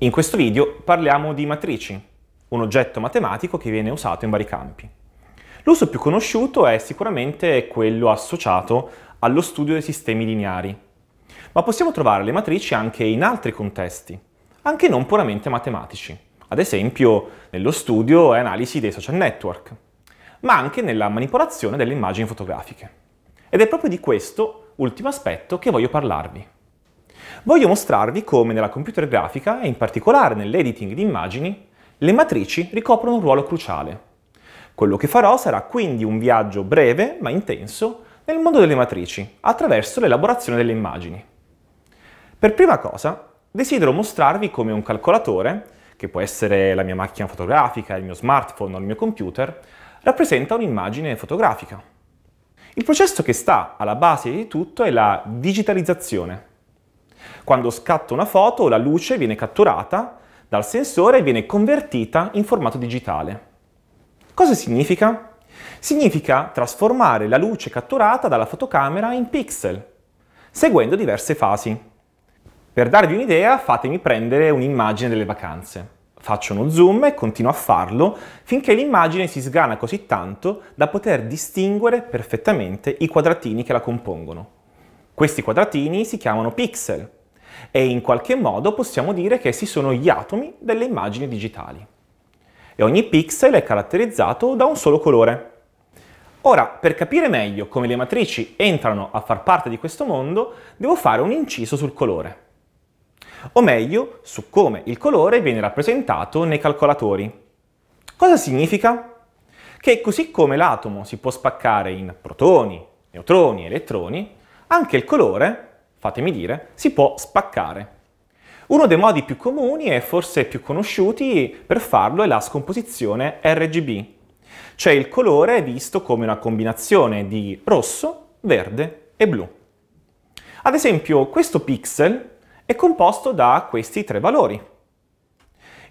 In questo video parliamo di matrici, un oggetto matematico che viene usato in vari campi. L'uso più conosciuto è sicuramente quello associato allo studio dei sistemi lineari, ma possiamo trovare le matrici anche in altri contesti, anche non puramente matematici, ad esempio nello studio e analisi dei social network, ma anche nella manipolazione delle immagini fotografiche. Ed è proprio di questo ultimo aspetto che voglio parlarvi voglio mostrarvi come nella computer grafica e in particolare nell'editing di immagini le matrici ricoprono un ruolo cruciale. Quello che farò sarà quindi un viaggio breve ma intenso nel mondo delle matrici attraverso l'elaborazione delle immagini. Per prima cosa desidero mostrarvi come un calcolatore, che può essere la mia macchina fotografica, il mio smartphone o il mio computer, rappresenta un'immagine fotografica. Il processo che sta alla base di tutto è la digitalizzazione, quando scatto una foto, la luce viene catturata dal sensore e viene convertita in formato digitale. Cosa significa? Significa trasformare la luce catturata dalla fotocamera in pixel, seguendo diverse fasi. Per darvi un'idea, fatemi prendere un'immagine delle vacanze. Faccio uno zoom e continuo a farlo finché l'immagine si sgana così tanto da poter distinguere perfettamente i quadratini che la compongono. Questi quadratini si chiamano pixel e in qualche modo possiamo dire che essi sono gli atomi delle immagini digitali. E ogni pixel è caratterizzato da un solo colore. Ora, per capire meglio come le matrici entrano a far parte di questo mondo, devo fare un inciso sul colore. O meglio, su come il colore viene rappresentato nei calcolatori. Cosa significa? Che così come l'atomo si può spaccare in protoni, neutroni, elettroni, anche il colore fatemi dire, si può spaccare. Uno dei modi più comuni e forse più conosciuti per farlo è la scomposizione RGB, cioè il colore è visto come una combinazione di rosso, verde e blu. Ad esempio questo pixel è composto da questi tre valori.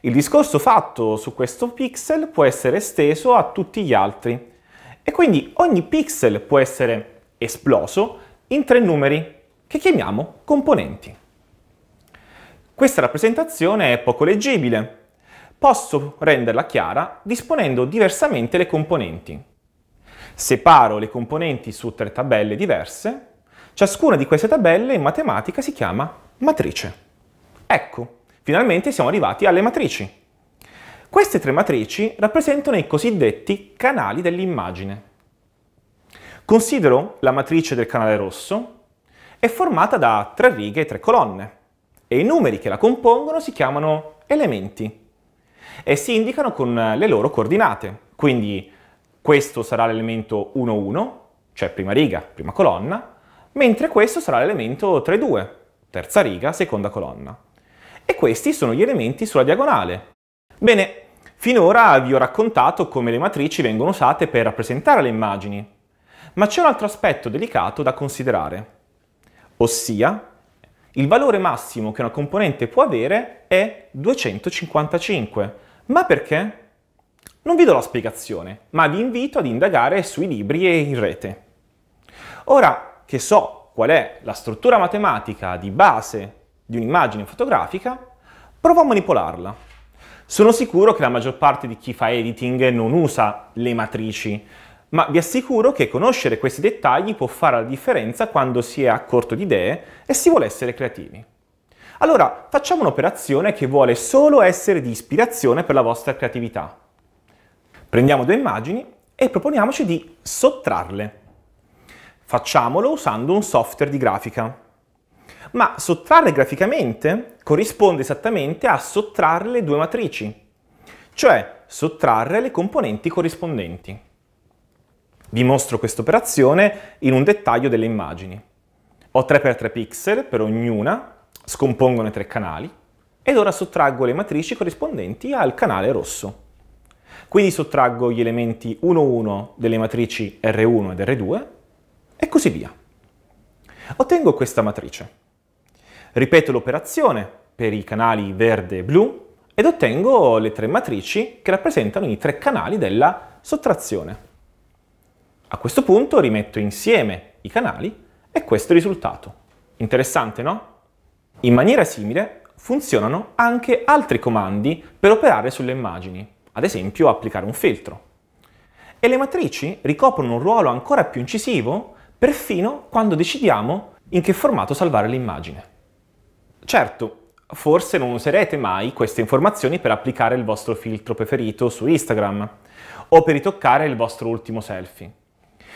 Il discorso fatto su questo pixel può essere esteso a tutti gli altri e quindi ogni pixel può essere esploso in tre numeri che chiamiamo componenti. Questa rappresentazione è poco leggibile. Posso renderla chiara disponendo diversamente le componenti. Separo le componenti su tre tabelle diverse. Ciascuna di queste tabelle in matematica si chiama matrice. Ecco, finalmente siamo arrivati alle matrici. Queste tre matrici rappresentano i cosiddetti canali dell'immagine. Considero la matrice del canale rosso, è formata da tre righe e tre colonne e i numeri che la compongono si chiamano elementi e si indicano con le loro coordinate. Quindi questo sarà l'elemento 1, 1, cioè prima riga, prima colonna, mentre questo sarà l'elemento 3, 2, terza riga, seconda colonna. E questi sono gli elementi sulla diagonale. Bene, finora vi ho raccontato come le matrici vengono usate per rappresentare le immagini, ma c'è un altro aspetto delicato da considerare ossia il valore massimo che una componente può avere è 255. Ma perché? Non vi do la spiegazione, ma vi invito ad indagare sui libri e in rete. Ora che so qual è la struttura matematica di base di un'immagine fotografica, provo a manipolarla. Sono sicuro che la maggior parte di chi fa editing non usa le matrici, ma vi assicuro che conoscere questi dettagli può fare la differenza quando si è a corto di idee e si vuole essere creativi. Allora, facciamo un'operazione che vuole solo essere di ispirazione per la vostra creatività. Prendiamo due immagini e proponiamoci di sottrarle. Facciamolo usando un software di grafica. Ma sottrarle graficamente corrisponde esattamente a sottrarre le due matrici, cioè sottrarre le componenti corrispondenti. Vi mostro questa operazione in un dettaglio delle immagini. Ho 3x3 pixel per ognuna, scompongono i tre canali, ed ora sottraggo le matrici corrispondenti al canale rosso. Quindi sottraggo gli elementi 1-1 delle matrici R1 ed R2 e così via. Ottengo questa matrice. Ripeto l'operazione per i canali verde e blu ed ottengo le tre matrici che rappresentano i tre canali della sottrazione. A questo punto rimetto insieme i canali e questo è il risultato. Interessante, no? In maniera simile funzionano anche altri comandi per operare sulle immagini, ad esempio applicare un filtro. E le matrici ricoprono un ruolo ancora più incisivo perfino quando decidiamo in che formato salvare l'immagine. Certo, forse non userete mai queste informazioni per applicare il vostro filtro preferito su Instagram o per ritoccare il vostro ultimo selfie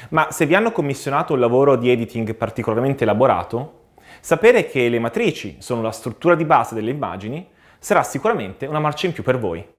ma se vi hanno commissionato un lavoro di editing particolarmente elaborato, sapere che le matrici sono la struttura di base delle immagini sarà sicuramente una marcia in più per voi.